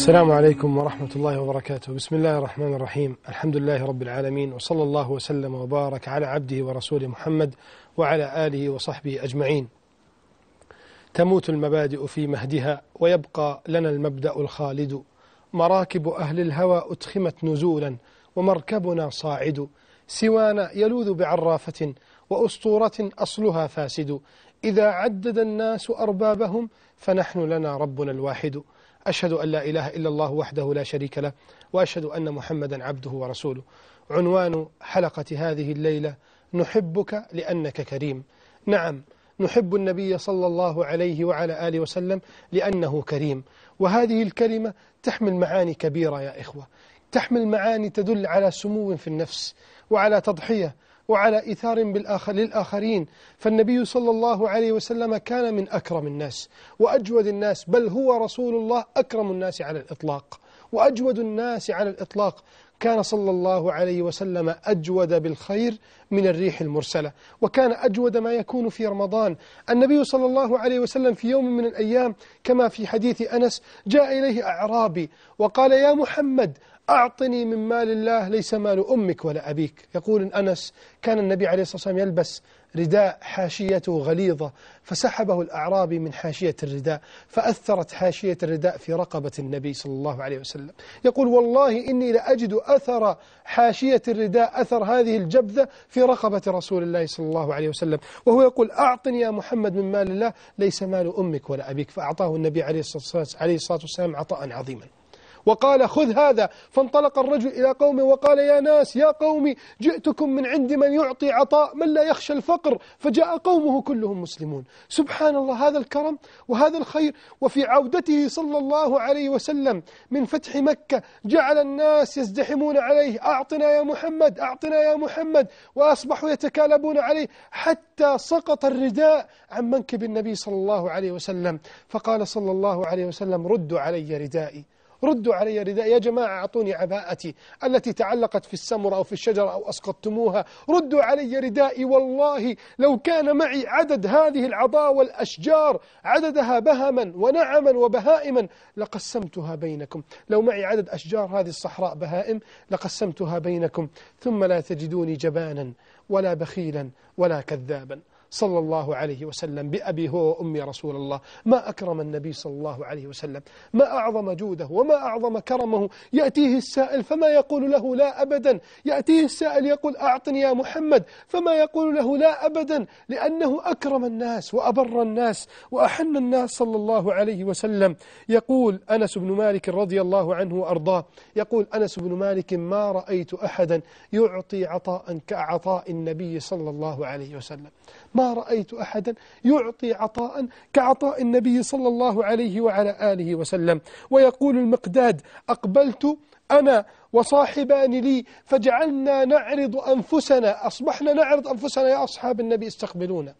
السلام عليكم ورحمة الله وبركاته بسم الله الرحمن الرحيم الحمد لله رب العالمين وصلى الله وسلم وبارك على عبده ورسوله محمد وعلى آله وصحبه أجمعين تموت المبادئ في مهدها ويبقى لنا المبدأ الخالد مراكب أهل الهوى أتخمت نزولا ومركبنا صاعد سوانا يلوذ بعرافة وأسطورة أصلها فاسد إذا عدد الناس أربابهم فنحن لنا ربنا الواحد أشهد أن لا إله إلا الله وحده لا شريك له وأشهد أن محمدا عبده ورسوله عنوان حلقة هذه الليلة نحبك لأنك كريم نعم نحب النبي صلى الله عليه وعلى آله وسلم لأنه كريم وهذه الكلمة تحمل معاني كبيرة يا إخوة تحمل معاني تدل على سمو في النفس وعلى تضحية وعلى إثار بالآخر للآخرين فالنبي صلى الله عليه وسلم كان من أكرم الناس وأجود الناس بل هو رسول الله أكرم الناس على الإطلاق وأجود الناس على الإطلاق كان صلى الله عليه وسلم أجود بالخير من الريح المرسلة وكان أجود ما يكون في رمضان النبي صلى الله عليه وسلم في يوم من الأيام كما في حديث أنس جاء إليه أعرابي وقال يا محمد أعطني من مال الله ليس مال أمك ولا أبيك يقول أنس كان النبي عليه الصلاة والسلام يلبس رداء حاشيته غليظة فسحبه الأعرابي من حاشية الرداء فأثرت حاشية الرداء في رقبة النبي صلى الله عليه وسلم يقول والله إني لأجد أثر حاشية الرداء أثر هذه الجبذة في رقبة رسول الله صلى الله عليه وسلم وهو يقول أعطني يا محمد من مال الله ليس مال أمك ولا أبيك فأعطاه النبي عليه الصلاة والسلام عطاء عظيما وقال خذ هذا فانطلق الرجل إلى قومه وقال يا ناس يا قومي جئتكم من عند من يعطي عطاء من لا يخشى الفقر فجاء قومه كلهم مسلمون سبحان الله هذا الكرم وهذا الخير وفي عودته صلى الله عليه وسلم من فتح مكة جعل الناس يزدحمون عليه أعطنا يا محمد أعطنا يا محمد وأصبحوا يتكالبون عليه حتى سقط الرداء عن منكب النبي صلى الله عليه وسلم فقال صلى الله عليه وسلم ردوا علي ردائي ردوا علي رداء يا جماعة أعطوني عباءتي التي تعلقت في السمر أو في الشجرة أو أسقطتموها ردوا علي ردائي والله لو كان معي عدد هذه العضاء والأشجار عددها بهما ونعما وبهائما لقسمتها بينكم لو معي عدد أشجار هذه الصحراء بهائم لقسمتها بينكم ثم لا تجدوني جبانا ولا بخيلا ولا كذابا صلى الله عليه وسلم بأبي هو وأمي رسول الله ما أكرم النبي صلى الله عليه وسلم ما أعظم جوده وما أعظم كرمه يأتيه السائل فما يقول له لا أبدا يأتيه السائل يقول أعطني يا محمد فما يقول له لا أبدا لأنه أكرم الناس وأبر الناس وأحن الناس صلى الله عليه وسلم يقول أنس بن مالك رضي الله عنه وأرضاه يقول أنس بن مالك ما رأيت أحدا يعطي عطاء كعطاء النبي صلى الله عليه وسلم ما رأيت أحدا يعطي عطاء كعطاء النبي صلى الله عليه وعلى آله وسلم ويقول المقداد أقبلت أنا وصاحبان لي فجعلنا نعرض أنفسنا أصبحنا نعرض أنفسنا يا أصحاب النبي استقبلونا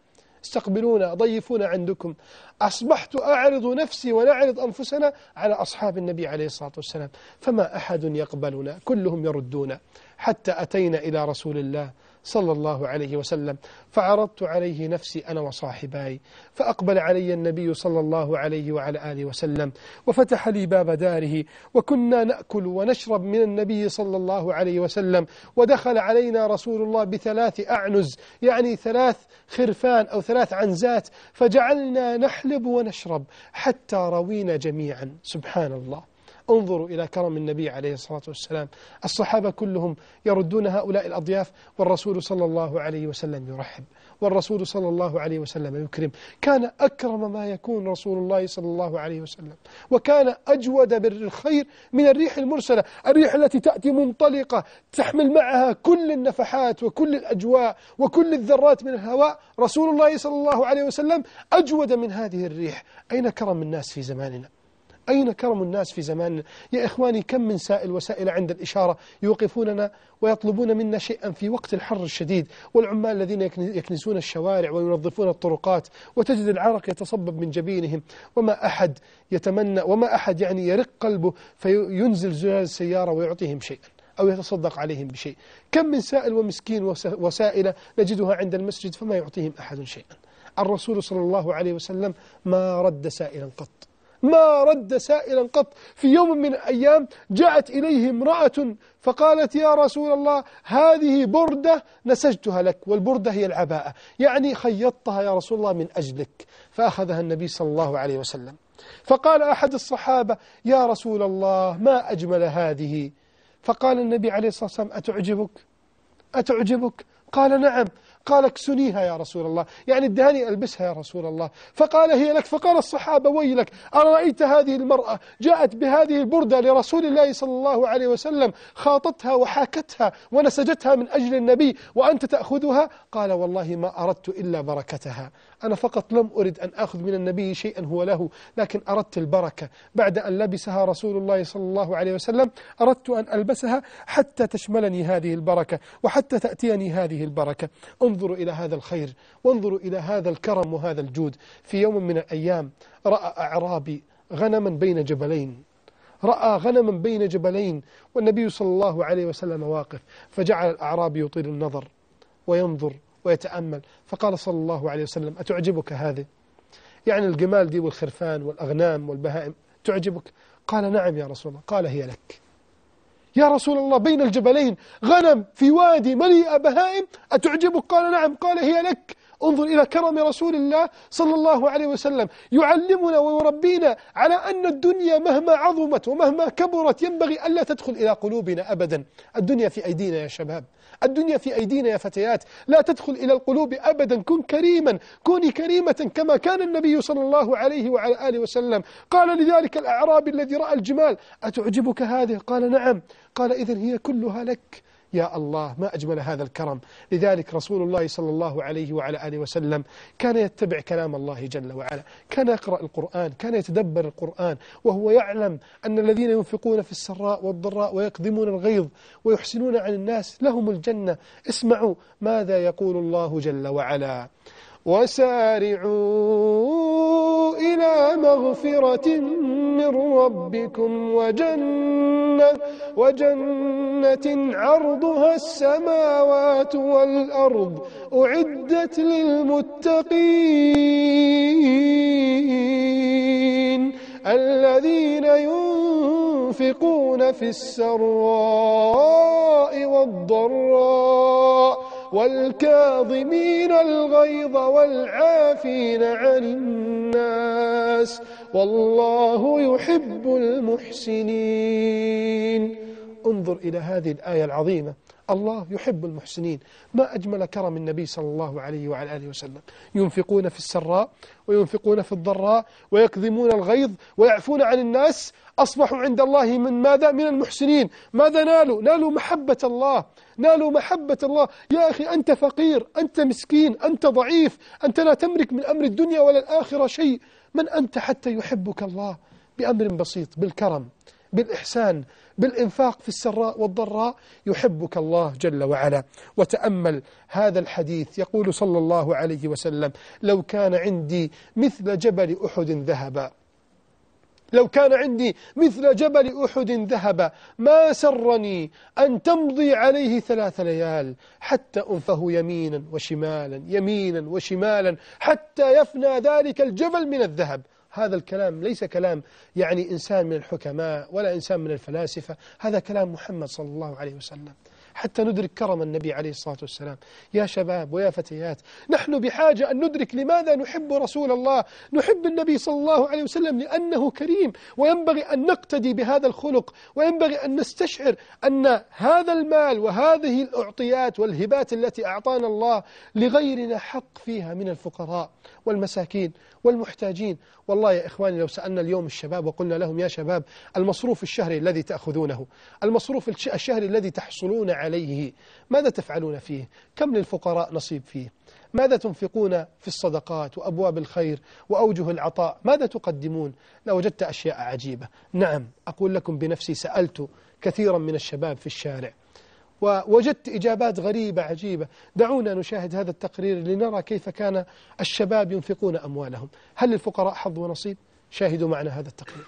استقبلونا ضيفونا عندكم أصبحت أعرض نفسي ونعرض أنفسنا على أصحاب النبي عليه الصلاة والسلام فما أحد يقبلنا كلهم يردون حتى أتينا إلى رسول الله صلى الله عليه وسلم فعرضت عليه نفسي أنا وصاحباي فأقبل علي النبي صلى الله عليه وعلى آله وسلم وفتح لي باب داره وكنا نأكل ونشرب من النبي صلى الله عليه وسلم ودخل علينا رسول الله بثلاث أعنز يعني ثلاث خرفان أو ثلاث عنزات فجعلنا نحلب ونشرب حتى روينا جميعا سبحان الله انظروا إلى كرم النبي عليه الصلاة والسلام الصحابة كلهم يردون هؤلاء الأضياف والرسول صلى الله عليه وسلم يرحب والرسول صلى الله عليه وسلم يكرم كان أكرم ما يكون رسول الله صلى الله عليه وسلم وكان أجود بالخير من الريح المرسلة الريح التي تأتي منطلقة تحمل معها كل النفحات وكل الأجواء وكل الذرات من الهواء رسول الله صلى الله عليه وسلم أجود من هذه الريح أين كرم الناس في زماننا أين كرم الناس في زماننا يا إخواني كم من سائل وسائل عند الإشارة يوقفوننا ويطلبون منا شيئا في وقت الحر الشديد والعمال الذين يكنسون الشوارع وينظفون الطرقات وتجد العرق يتصبب من جبينهم وما أحد يتمنى وما أحد يعني يرق قلبه فينزل زجاج السيارة ويعطيهم شيئا أو يتصدق عليهم بشيء كم من سائل ومسكين وسائلة نجدها عند المسجد فما يعطيهم أحد شيئا الرسول صلى الله عليه وسلم ما رد سائلا قط ما رد سائلا قط في يوم من الأيام جاءت إليه امرأة فقالت يا رسول الله هذه بردة نسجتها لك والبردة هي العباءة يعني خيطتها يا رسول الله من أجلك فأخذها النبي صلى الله عليه وسلم فقال أحد الصحابة يا رسول الله ما أجمل هذه فقال النبي عليه الصلاة والسلام أتعجبك أتعجبك قال نعم قال اكسنيها يا رسول الله يعني الدهني ألبسها يا رسول الله فقال هي لك فقال الصحابة ويلك أرأيت هذه المرأة جاءت بهذه البردة لرسول الله صلى الله عليه وسلم خاطتها وحاكتها ونسجتها من أجل النبي وأنت تأخذها قال والله ما أردت إلا بركتها أنا فقط لم أرد أن أخذ من النبي شيئا هو له لكن أردت البركة بعد أن لبسها رسول الله صلى الله عليه وسلم أردت أن ألبسها حتى تشملني هذه البركة وحتى تأتيني هذه البركة انظروا إلى هذا الخير وانظروا إلى هذا الكرم وهذا الجود في يوم من الأيام رأى أعرابي غنما بين جبلين رأى غنما بين جبلين والنبي صلى الله عليه وسلم واقف فجعل الأعرابي يطيل النظر وينظر ويتأمل فقال صلى الله عليه وسلم أتعجبك هذه يعني الجمال دي والخرفان والأغنام والبهائم تعجبك قال نعم يا رسول الله قال هي لك يا رسول الله بين الجبلين غنم في وادي مليئة بهائم أتعجبك قال نعم قال هي لك انظر إلى كرم رسول الله صلى الله عليه وسلم يعلمنا ويربينا على أن الدنيا مهما عظمت ومهما كبرت ينبغي ألا تدخل إلى قلوبنا أبدا الدنيا في أيدينا يا شباب الدنيا في أيدينا يا فتيات لا تدخل إلى القلوب أبدا كن كريما كوني كريمة كما كان النبي صلى الله عليه وعلى آله وسلم قال لذلك الأعرابي الذي رأى الجمال أتعجبك هذه قال نعم قال إذن هي كلها لك يا الله ما أجمل هذا الكرم لذلك رسول الله صلى الله عليه وعلى آله وسلم كان يتبع كلام الله جل وعلا كان يقرأ القرآن كان يتدبر القرآن وهو يعلم أن الذين ينفقون في السراء والضراء ويقدمون الغيظ ويحسنون عن الناس لهم الجنة اسمعوا ماذا يقول الله جل وعلا وسارعوا إلى مغفرة من ربكم وجنة, وجنة عرضها السماوات والأرض أعدت للمتقين الذين ينفقون في السراء والضراء والكاظمين الغيظ والعافين عن الناس والله يحب المحسنين انظر إلى هذه الآية العظيمة الله يحب المحسنين ما أجمل كرم النبي صلى الله عليه وعلى آله وسلم ينفقون في السراء وينفقون في الضراء ويكظمون الغيظ ويعفون عن الناس أصبحوا عند الله من ماذا؟ من المحسنين ماذا نالوا؟ نالوا محبة الله نالوا محبة الله يا أخي أنت فقير أنت مسكين أنت ضعيف أنت لا تملك من أمر الدنيا ولا الآخرة شيء من أنت حتى يحبك الله بأمر بسيط بالكرم بالإحسان بالإنفاق في السراء والضراء يحبك الله جل وعلا وتأمل هذا الحديث يقول صلى الله عليه وسلم لو كان عندي مثل جبل أحد ذهبا لو كان عندي مثل جبل أحد ذهب ما سرني أن تمضي عليه ثلاث ليال حتى أنفه يمينا وشمالا يمينا وشمالا حتى يفنى ذلك الجبل من الذهب هذا الكلام ليس كلام يعني إنسان من الحكماء ولا إنسان من الفلاسفة هذا كلام محمد صلى الله عليه وسلم حتى ندرك كرم النبي عليه الصلاة والسلام يا شباب ويا فتيات نحن بحاجة أن ندرك لماذا نحب رسول الله نحب النبي صلى الله عليه وسلم لأنه كريم وينبغي أن نقتدي بهذا الخلق وينبغي أن نستشعر أن هذا المال وهذه الأعطيات والهبات التي أعطانا الله لغيرنا حق فيها من الفقراء والمساكين والمحتاجين والله يا إخواني لو سألنا اليوم الشباب وقلنا لهم يا شباب المصروف الشهري الذي تأخذونه المصروف الشهري الذي تحصلون عليه ماذا تفعلون فيه كم للفقراء نصيب فيه ماذا تنفقون في الصدقات وأبواب الخير وأوجه العطاء ماذا تقدمون لوجدت أشياء عجيبة نعم أقول لكم بنفسي سألت كثيرا من الشباب في الشارع ووجدت إجابات غريبة عجيبة دعونا نشاهد هذا التقرير لنرى كيف كان الشباب ينفقون أموالهم هل للفقراء حظ ونصيب؟ شاهدوا معنا هذا التقرير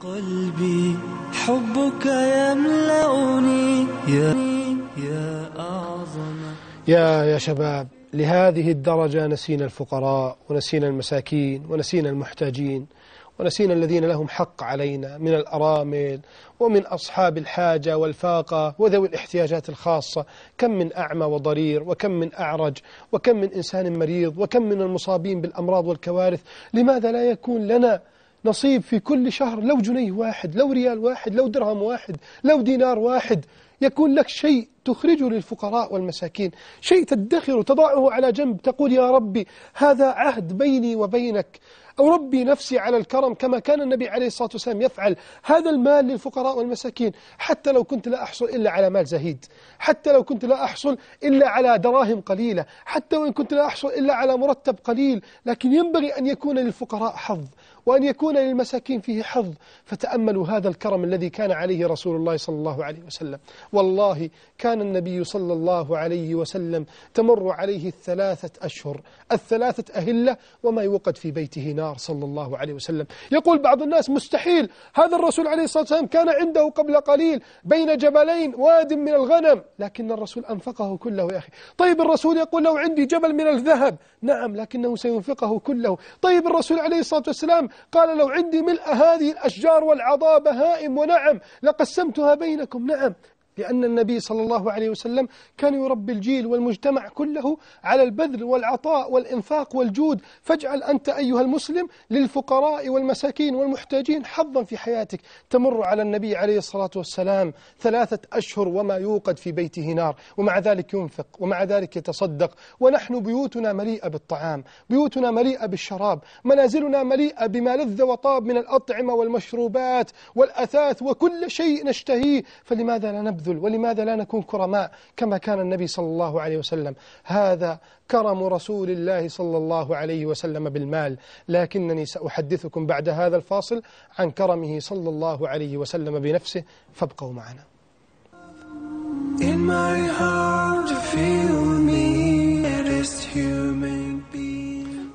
قلبي حبك يملأني يا, يا أعظم يا يا شباب لهذه الدرجة نسينا الفقراء ونسينا المساكين ونسينا المحتاجين ونسينا الذين لهم حق علينا من الأرامل ومن أصحاب الحاجة والفاقة وذوي الاحتياجات الخاصة كم من أعمى وضرير وكم من أعرج وكم من إنسان مريض وكم من المصابين بالأمراض والكوارث لماذا لا يكون لنا نصيب في كل شهر لو جنيه واحد لو ريال واحد لو درهم واحد لو دينار واحد يكون لك شيء تخرجه للفقراء والمساكين شيء تدخر تضعه على جنب تقول يا ربي هذا عهد بيني وبينك أربي نفسي على الكرم كما كان النبي عليه الصلاة والسلام يفعل هذا المال للفقراء والمساكين حتى لو كنت لا أحصل إلا على مال زهيد حتى لو كنت لا أحصل إلا على دراهم قليلة حتى وإن كنت لا أحصل إلا على مرتب قليل لكن ينبغي أن يكون للفقراء حظ وأن يكون للمساكين فيه حظ فتأملوا هذا الكرم الذي كان عليه رسول الله صلى الله عليه وسلم والله كان النبي صلى الله عليه وسلم تمر عليه الثلاثة أشهر الثلاثة أهلة وما يوقد في بيته نار صلى الله عليه وسلم يقول بعض الناس مستحيل هذا الرسول عليه الصلاة والسلام كان عنده قبل قليل بين جبلين واد من الغنم لكن الرسول أنفقه كله يا أخي طيب الرسول يقول لو عندي جبل من الذهب نعم لكنه سينفقه كله طيب الرسول عليه الصلاة والسلام قال لو عندي ملء هذه الأشجار والعضاء بهائم ونعم لقسمتها بينكم نعم لأن النبي صلى الله عليه وسلم كان يربي الجيل والمجتمع كله على البذل والعطاء والإنفاق والجود فاجعل أنت أيها المسلم للفقراء والمساكين والمحتاجين حظا في حياتك تمر على النبي عليه الصلاة والسلام ثلاثة أشهر وما يوقد في بيته نار ومع ذلك ينفق ومع ذلك يتصدق ونحن بيوتنا مليئة بالطعام بيوتنا مليئة بالشراب منازلنا مليئة بما لذ وطاب من الأطعمة والمشروبات والأثاث وكل شيء نشتهيه فلماذا لا نبذل الذل ولماذا لا نكون كرماء كما كان النبي صلى الله عليه وسلم هذا كرم رسول الله صلى الله عليه وسلم بالمال لكنني سأحدثكم بعد هذا الفاصل عن كرمه صلى الله عليه وسلم بنفسه فابقوا معنا In my heart feel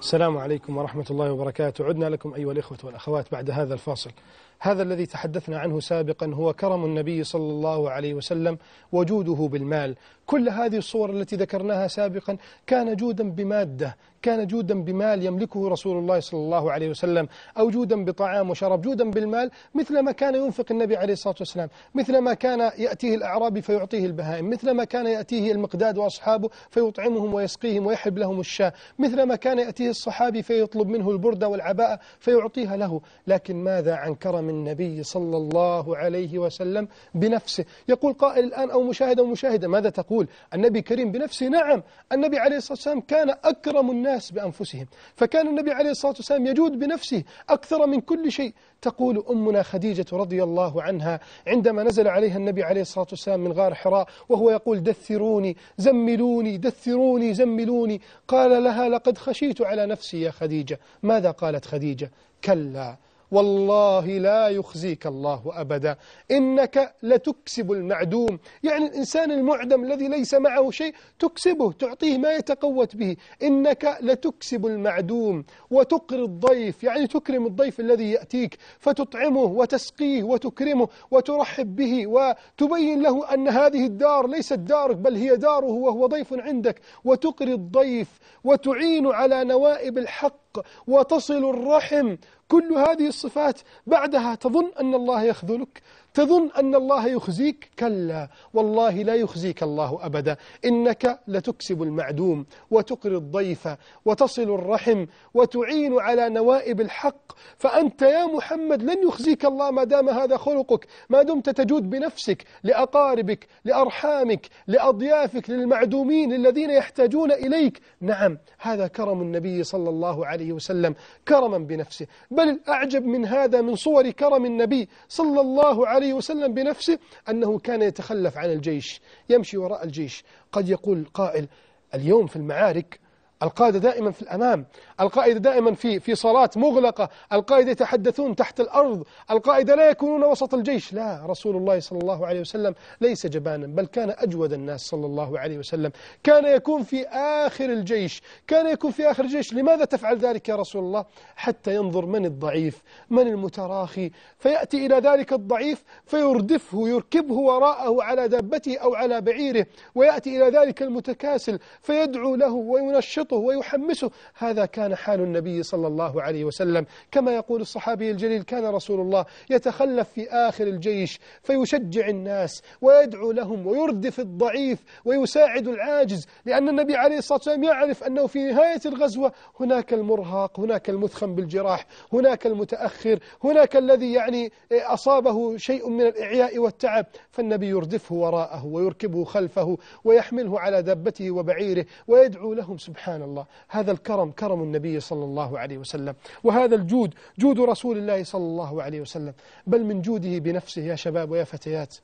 السلام عليكم ورحمة الله وبركاته عدنا لكم أيها الإخوة والأخوات بعد هذا الفاصل هذا الذي تحدثنا عنه سابقا هو كرم النبي صلى الله عليه وسلم وجوده بالمال كل هذه الصور التي ذكرناها سابقا كان جودا بمادة كان جودا بمال يملكه رسول الله صلى الله عليه وسلم أو جودا بطعام وشراب جودا بالمال مثل ما كان ينفق النبي عليه الصلاة والسلام مثل ما كان يأتيه الأعرابي فيعطيه البهائم مثل ما كان يأتيه المقداد وأصحابه فيطعمهم ويسقيهم ويحب لهم الشاة مثل ما كان يأتيه الصحابي فيطلب منه البردة والعباءة فيعطيها له لكن ماذا عن كرم النبي صلى الله عليه وسلم بنفسه يقول قائل الآن أو مشاهد أو مشاهدة ماذا تقول النبي كريم بنفسه نعم النبي عليه الصلاة والسلام كان أكرم الناس الناس بأنفسهم فكان النبي عليه الصلاة والسلام يجود بنفسه أكثر من كل شيء تقول أمنا خديجة رضي الله عنها عندما نزل عليها النبي عليه الصلاة والسلام من غار حراء وهو يقول دثروني زملوني دثروني زملوني قال لها لقد خشيت على نفسي يا خديجة ماذا قالت خديجة كلا والله لا يخزيك الله أبدا إنك لتكسب المعدوم يعني الإنسان المعدم الذي ليس معه شيء تكسبه تعطيه ما يتقوت به إنك لتكسب المعدوم وتقر الضيف يعني تكرم الضيف الذي يأتيك فتطعمه وتسقيه وتكرمه وترحب به وتبين له أن هذه الدار ليست دارك بل هي داره وهو ضيف عندك وتقري الضيف وتعين على نوائب الحق الحق وتصل الرحم كل هذه الصفات بعدها تظن أن الله يخذلك تظن أن الله يخزيك كلا والله لا يخزيك الله أبدا إنك لتكسب المعدوم وتقري الضيف وتصل الرحم وتعين على نوائب الحق فأنت يا محمد لن يخزيك الله ما دام هذا خلقك ما دمت تجود بنفسك لأقاربك لأرحامك لأضيافك للمعدومين للذين يحتاجون إليك نعم هذا كرم النبي صلى الله عليه وسلم كرما بنفسه بل أعجب من هذا من صور كرم النبي صلى الله عليه عليه وسلم بنفسه أنه كان يتخلف عن الجيش يمشي وراء الجيش قد يقول قائل اليوم في المعارك القادة دائما في الأمام القائد دائما في في صلاة مغلقة القائد يتحدثون تحت الأرض القائد لا يكونون وسط الجيش لا رسول الله صلى الله عليه وسلم ليس جبانا بل كان أجود الناس صلى الله عليه وسلم كان يكون في آخر الجيش كان يكون في آخر الجيش لماذا تفعل ذلك يا رسول الله حتى ينظر من الضعيف من المتراخي فيأتي إلى ذلك الضعيف فيردفه يركبه وراءه على دابته أو على بعيره ويأتي إلى ذلك المتكاسل فيدعو له وينشطه يبسطه ويحمسه هذا كان حال النبي صلى الله عليه وسلم كما يقول الصحابي الجليل كان رسول الله يتخلف في آخر الجيش فيشجع الناس ويدعو لهم ويردف الضعيف ويساعد العاجز لأن النبي عليه الصلاة والسلام يعرف أنه في نهاية الغزوة هناك المرهق هناك المثخم بالجراح هناك المتأخر هناك الذي يعني أصابه شيء من الإعياء والتعب فالنبي يردفه وراءه ويركبه خلفه ويحمله على دابته وبعيره ويدعو لهم سبحانه سبحان الله هذا الكرم كرم النبي صلى الله عليه وسلم وهذا الجود جود رسول الله صلى الله عليه وسلم بل من جوده بنفسه يا شباب ويا فتيات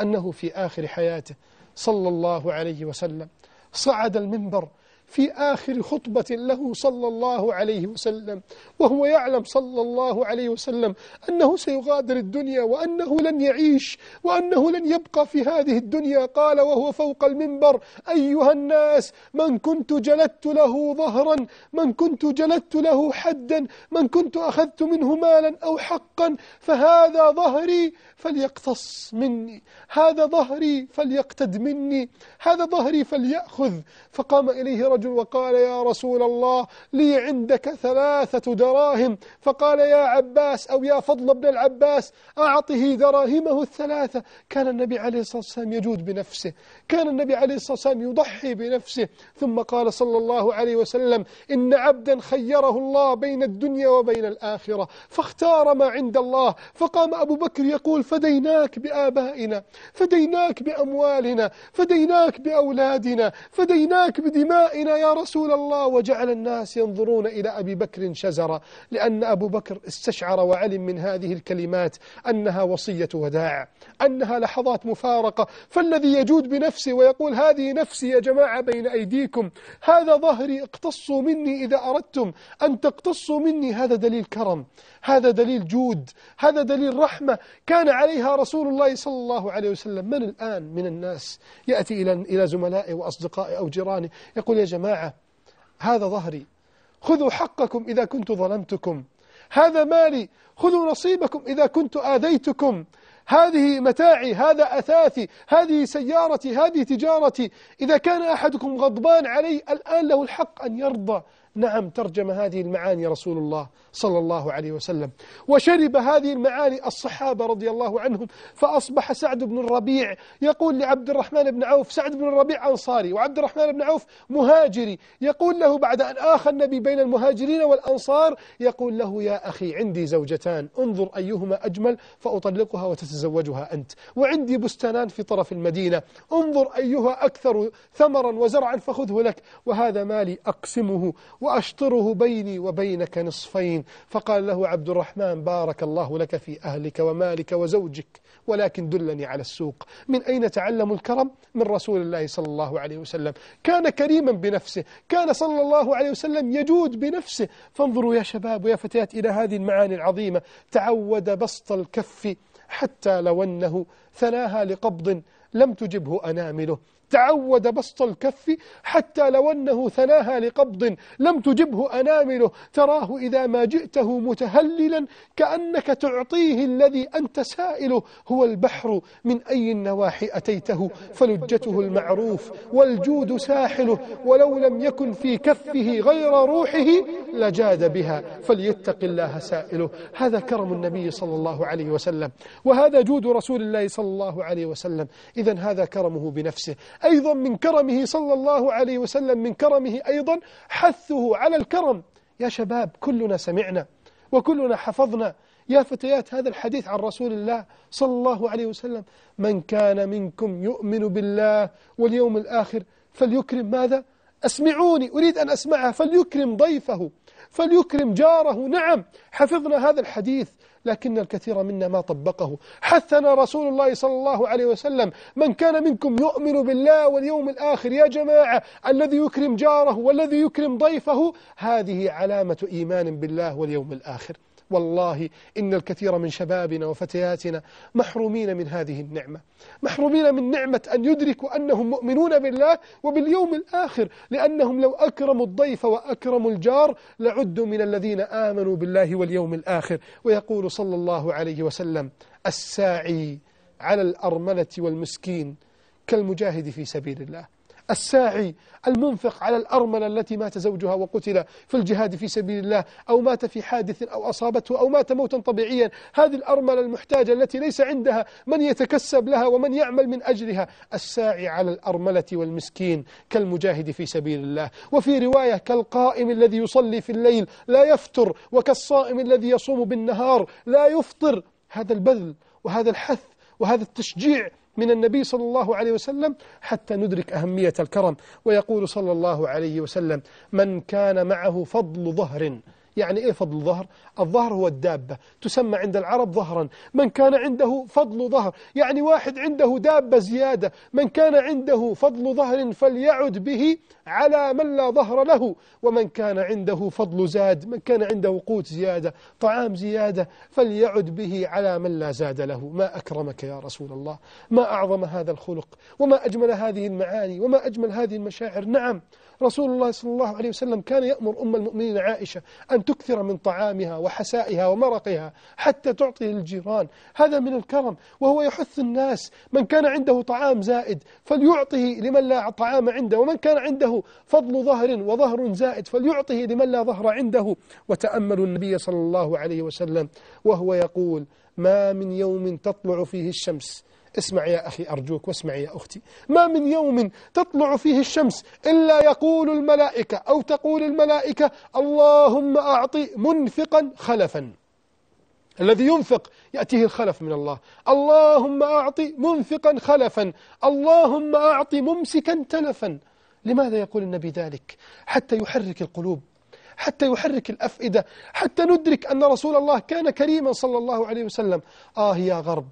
أنه في آخر حياته صلى الله عليه وسلم صعد المنبر في آخر خطبة له صلى الله عليه وسلم وهو يعلم صلى الله عليه وسلم أنه سيغادر الدنيا وأنه لن يعيش وأنه لن يبقى في هذه الدنيا قال وهو فوق المنبر أيها الناس من كنت جلدت له ظهرا من كنت جلدت له حدا من كنت أخذت منه مالا أو حقا فهذا ظهري فليقتص مني هذا ظهري فليقتد مني هذا ظهري فليأخذ فقام إليه رجل رجل وقال يا رسول الله لي عندك ثلاثة دراهم فقال يا عباس أو يا فضل بن العباس أعطه دراهمه الثلاثة كان النبي عليه الصلاة والسلام يجود بنفسه كان النبي عليه الصلاة والسلام يضحي بنفسه ثم قال صلى الله عليه وسلم إن عبدا خيره الله بين الدنيا وبين الآخرة فاختار ما عند الله فقام أبو بكر يقول فديناك بآبائنا فديناك بأموالنا فديناك بأولادنا فديناك بدمائنا بنا يا رسول الله وجعل الناس ينظرون إلى أبي بكر شزرا لأن أبو بكر استشعر وعلم من هذه الكلمات أنها وصية وداع أنها لحظات مفارقة فالذي يجود بنفسه ويقول هذه نفسي يا جماعة بين أيديكم هذا ظهري اقتصوا مني إذا أردتم أن تقتصوا مني هذا دليل كرم هذا دليل جود هذا دليل رحمة كان عليها رسول الله صلى الله عليه وسلم من الآن من الناس يأتي إلى إلى وأصدقائي أو جيراني يقول يا جماعة هذا ظهري خذوا حقكم إذا كنت ظلمتكم هذا مالي خذوا نصيبكم إذا كنت آذيتكم هذه متاعي هذا أثاثي هذه سيارتي هذه تجارتي إذا كان أحدكم غضبان علي الآن له الحق أن يرضى نعم ترجم هذه المعاني رسول الله صلى الله عليه وسلم وشرب هذه المعاني الصحابة رضي الله عنهم فأصبح سعد بن الربيع يقول لعبد الرحمن بن عوف سعد بن الربيع أنصاري وعبد الرحمن بن عوف مهاجري يقول له بعد أن آخى النبي بين المهاجرين والأنصار يقول له يا أخي عندي زوجتان انظر أيهما أجمل فأطلقها وتتزوجها أنت وعندي بستانان في طرف المدينة انظر أيها أكثر ثمرا وزرعا فخذه لك وهذا مالي أقسمه وأشطره بيني وبينك نصفين فقال له عبد الرحمن بارك الله لك في أهلك ومالك وزوجك ولكن دلني على السوق من أين تعلم الكرم؟ من رسول الله صلى الله عليه وسلم كان كريما بنفسه كان صلى الله عليه وسلم يجود بنفسه فانظروا يا شباب ويا فتيات إلى هذه المعاني العظيمة تعود بسط الكف حتى لو أنه ثناها لقبض لم تجبه أنامله تعود بسط الكف حتى لو أنه ثناها لقبض لم تجبه أنامله تراه إذا ما جئته متهللا كأنك تعطيه الذي أنت سائله هو البحر من أي النواحي أتيته فلجته المعروف والجود ساحله ولو لم يكن في كفه غير روحه لجاد بها فليتق الله سائله هذا كرم النبي صلى الله عليه وسلم وهذا جود رسول الله صلى الله عليه وسلم إذا هذا كرمه بنفسه أيضا من كرمه صلى الله عليه وسلم من كرمه أيضا حثه على الكرم يا شباب كلنا سمعنا وكلنا حفظنا يا فتيات هذا الحديث عن رسول الله صلى الله عليه وسلم من كان منكم يؤمن بالله واليوم الآخر فليكرم ماذا أسمعوني أريد أن أسمعها فليكرم ضيفه فليكرم جاره نعم حفظنا هذا الحديث لكن الكثير منا ما طبقه حثنا رسول الله صلى الله عليه وسلم من كان منكم يؤمن بالله واليوم الآخر يا جماعة الذي يكرم جاره والذي يكرم ضيفه هذه علامة إيمان بالله واليوم الآخر والله إن الكثير من شبابنا وفتياتنا محرومين من هذه النعمة محرومين من نعمة أن يدركوا أنهم مؤمنون بالله وباليوم الآخر لأنهم لو أكرموا الضيف وأكرموا الجار لعدوا من الذين آمنوا بالله واليوم الآخر ويقول صلى الله عليه وسلم الساعي على الأرملة والمسكين كالمجاهد في سبيل الله الساعي المنفق على الأرملة التي مات زوجها وقتل في الجهاد في سبيل الله أو مات في حادث أو أصابته أو مات موتا طبيعيا هذه الأرملة المحتاجة التي ليس عندها من يتكسب لها ومن يعمل من أجلها الساعي على الأرملة والمسكين كالمجاهد في سبيل الله وفي رواية كالقائم الذي يصلي في الليل لا يفتر وكالصائم الذي يصوم بالنهار لا يفطر هذا البذل وهذا الحث وهذا التشجيع من النبي صلى الله عليه وسلم حتى ندرك أهمية الكرم ويقول صلى الله عليه وسلم من كان معه فضل ظهر يعني إيه فضل ظهر الظهر هو الدابة تسمى عند العرب ظهرا من كان عنده فضل ظهر يعني واحد عنده دابة زيادة من كان عنده فضل ظهر فليعد به على من لا ظهر له ومن كان عنده فضل زاد من كان عنده قوت زيادة طعام زيادة فليعد به على من لا زاد له ما أكرمك يا رسول الله ما أعظم هذا الخلق وما أجمل هذه المعاني وما أجمل هذه المشاعر نعم رسول الله صلى الله عليه وسلم كان يأمر أم المؤمنين عائشة أن تكثر من طعامها وحسائها ومرقها حتى تعطي للجيران هذا من الكرم وهو يحث الناس من كان عنده طعام زائد فليعطه لمن لا طعام عنده ومن كان عنده فضل ظهر وظهر زائد فليعطه لمن لا ظهر عنده وتأملوا النبي صلى الله عليه وسلم وهو يقول ما من يوم تطلع فيه الشمس اسمع يا أخي أرجوك واسمع يا أختي ما من يوم تطلع فيه الشمس إلا يقول الملائكة أو تقول الملائكة اللهم أعطي منفقا خلفا الذي ينفق يأتيه الخلف من الله اللهم أعطي منفقا خلفا اللهم أعطي ممسكا تلفا لماذا يقول النبي ذلك حتى يحرك القلوب حتى يحرك الأفئدة حتى ندرك أن رسول الله كان كريما صلى الله عليه وسلم آه يا غرب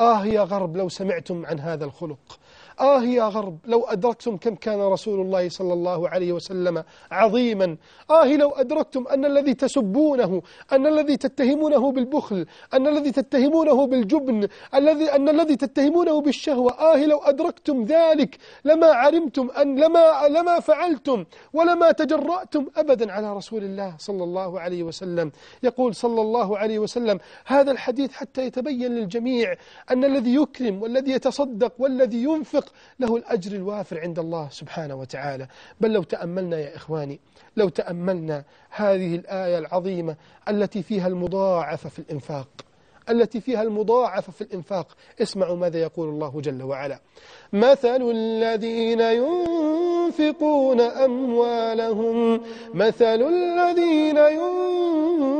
آه يا غرب لو سمعتم عن هذا الخلق آه يا غرب لو أدركتم كم كان رسول الله صلى الله عليه وسلم عظيما آه لو أدركتم أن الذي تسبونه أن الذي تتهمونه بالبخل أن الذي تتهمونه بالجبن الذي أن الذي تتهمونه بالشهوة آه لو أدركتم ذلك لما علمتم أن لما, لما فعلتم ولما تجرأتم أبدا على رسول الله صلى الله عليه وسلم يقول صلى الله عليه وسلم هذا الحديث حتى يتبين للجميع أن الذي يكرم والذي يتصدق والذي ينفق له الأجر الوافر عند الله سبحانه وتعالى بل لو تأملنا يا إخواني لو تأملنا هذه الآية العظيمة التي فيها المضاعفة في الإنفاق التي فيها المضاعفة في الإنفاق اسمعوا ماذا يقول الله جل وعلا مثل الذين ينفقون أموالهم مثل الذين ينفقون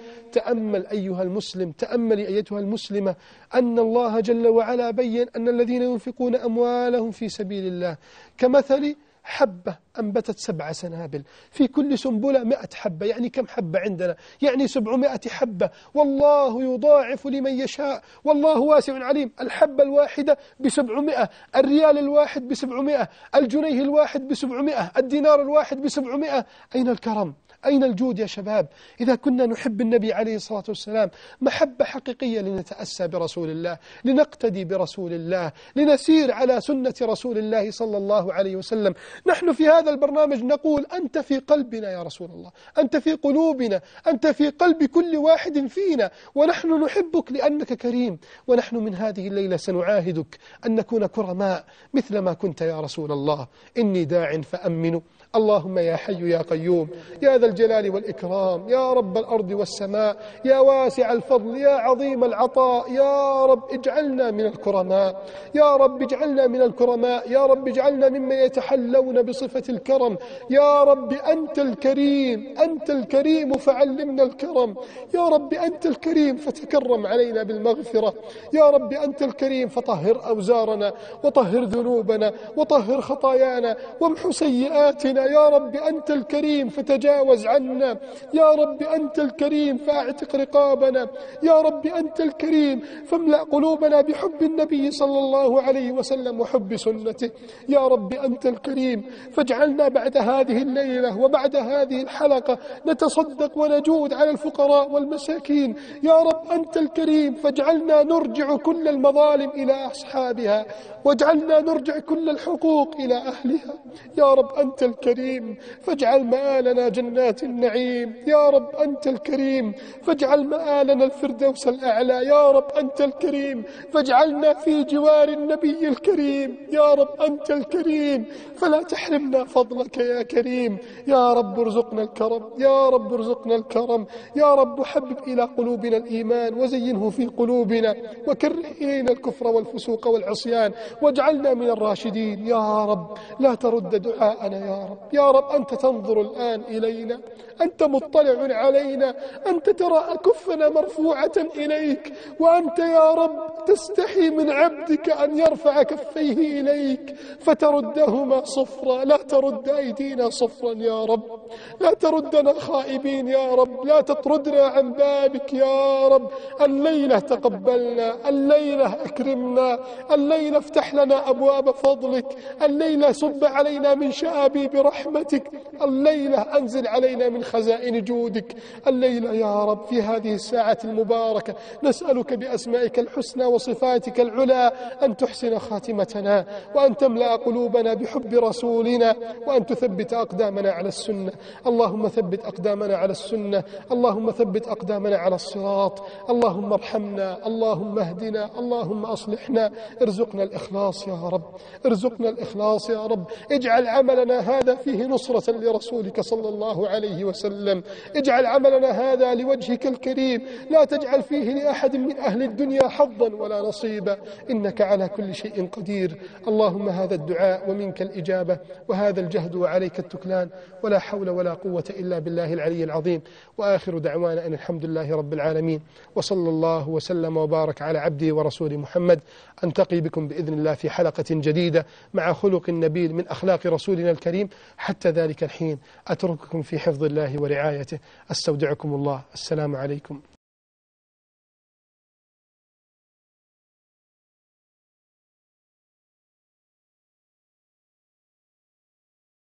تأمل أيها المسلم تأملي أيتها المسلمة أن الله جل وعلا بين أن الذين ينفقون أموالهم في سبيل الله كمثل حبة أنبتت سبع سنابل في كل سنبلة مئة حبة يعني كم حبة عندنا يعني سبعمائة حبة والله يضاعف لمن يشاء والله واسع عليم الحبة الواحدة بسبعمائة الريال الواحد بسبعمائة الجنيه الواحد بسبعمائة الدينار الواحد بسبعمائة أين الكرم أين الجود يا شباب إذا كنا نحب النبي عليه الصلاة والسلام محبة حقيقية لنتأسى برسول الله لنقتدي برسول الله لنسير على سنة رسول الله صلى الله عليه وسلم نحن في هذا البرنامج نقول أنت في قلبنا يا رسول الله أنت في قلوبنا أنت في قلب كل واحد فينا ونحن نحبك لأنك كريم ونحن من هذه الليلة سنعاهدك أن نكون كرماء مثل ما كنت يا رسول الله إني داع فأمنوا اللهم يا حي يا قيوم يا ذا الجلال والإكرام يا رب الأرض والسماء يا واسع الفضل يا عظيم العطاء يا رب اجعلنا من الكرماء يا رب اجعلنا من الكرماء يا رب اجعلنا ممن يتحلون بصفة الكرم يا رب أنت الكريم أنت الكريم فعلمنا الكرم يا رب أنت الكريم فتكرم علينا بالمغفرة يا رب أنت الكريم فطهر أوزارنا وطهر ذنوبنا وطهر خطايانا وامحو سيئاتنا يا رب أنت الكريم فتجاوز عنا يا رب أنت الكريم فأعتق رقابنا يا رب أنت الكريم فاملأ قلوبنا بحب النبي صلى الله عليه وسلم وحب سنته يا رب أنت الكريم فاجعلنا بعد هذه الليلة وبعد هذه الحلقة نتصدق ونجود على الفقراء والمساكين يا رب أنت الكريم فاجعلنا نرجع كل المظالم إلى أصحابها واجعلنا نرجع كل الحقوق إلى أهلها يا رب أنت الكريم الكريم فاجعل مآلنا جنات النعيم يا رب أنت الكريم فاجعل مآلنا الفردوس الأعلى يا رب أنت الكريم فاجعلنا في جوار النبي الكريم يا رب أنت الكريم فلا تحرمنا فضلك يا كريم يا رب ارزقنا الكرم يا رب ارزقنا الكرم يا رب حبب إلى قلوبنا الإيمان وزينه في قلوبنا وكره إلينا الكفر والفسوق والعصيان واجعلنا من الراشدين يا رب لا ترد دعاءنا يا رب يا رب أنت تنظر الآن إلينا أنت مطلع علينا أنت ترى أكفنا مرفوعة إليك وأنت يا رب تستحي من عبدك أن يرفع كفيه إليك فتردهما صفرا لا ترد أيدينا صفرا يا رب لا تردنا خائبين يا رب لا تطردنا عن بابك يا رب الليلة تقبلنا الليلة أكرمنا الليلة افتح لنا أبواب فضلك الليلة صب علينا من شآبي برحمة برحمتك الليلة أنزل علينا من خزائن جودك الليلة يا رب في هذه الساعة المباركة نسألك بأسمائك الحسنى وصفاتك العلى أن تحسن خاتمتنا وأن تملأ قلوبنا بحب رسولنا وأن تثبت أقدامنا على السنة اللهم ثبت أقدامنا على السنة اللهم ثبت أقدامنا على الصراط اللهم ارحمنا اللهم اهدنا اللهم أصلحنا ارزقنا الإخلاص يا رب ارزقنا الإخلاص يا رب اجعل عملنا هذا فيه نصرة لرسولك صلى الله عليه وسلم اجعل عملنا هذا لوجهك الكريم لا تجعل فيه لأحد من أهل الدنيا حظا ولا نصيبا إنك على كل شيء قدير اللهم هذا الدعاء ومنك الإجابة وهذا الجهد وعليك التكلان ولا حول ولا قوة إلا بالله العلي العظيم وآخر دعوانا أن الحمد لله رب العالمين وصلى الله وسلم وبارك على عبده ورسوله محمد أنتقي بكم بإذن الله في حلقة جديدة مع خلق نبيل من أخلاق رسولنا الكريم حتى ذلك الحين أترككم في حفظ الله ورعايته أستودعكم الله السلام عليكم